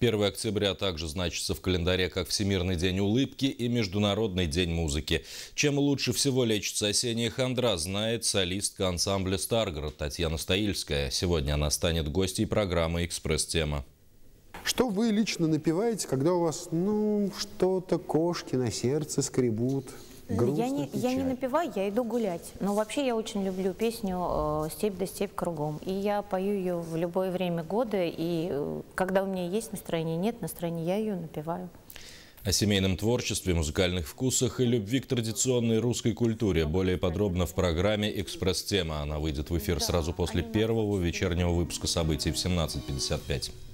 1 октября также значится в календаре как Всемирный день улыбки и Международный день музыки. Чем лучше всего лечится осенняя хандра, знает солистка ансамбля «Старгород» Татьяна Стоильская. Сегодня она станет гостьей программы «Экспресс-тема». Что вы лично напеваете, когда у вас, ну, что-то кошки на сердце скребут? грустно я не, я не напеваю, я иду гулять. Но вообще я очень люблю песню э, «Степь да степь кругом». И я пою ее в любое время года. И э, когда у меня есть настроение, нет настроения, я ее напеваю. О семейном творчестве, музыкальных вкусах и любви к традиционной русской культуре более подробно в программе «Экспресс-тема». Она выйдет в эфир сразу после первого вечернего выпуска событий в 17.55.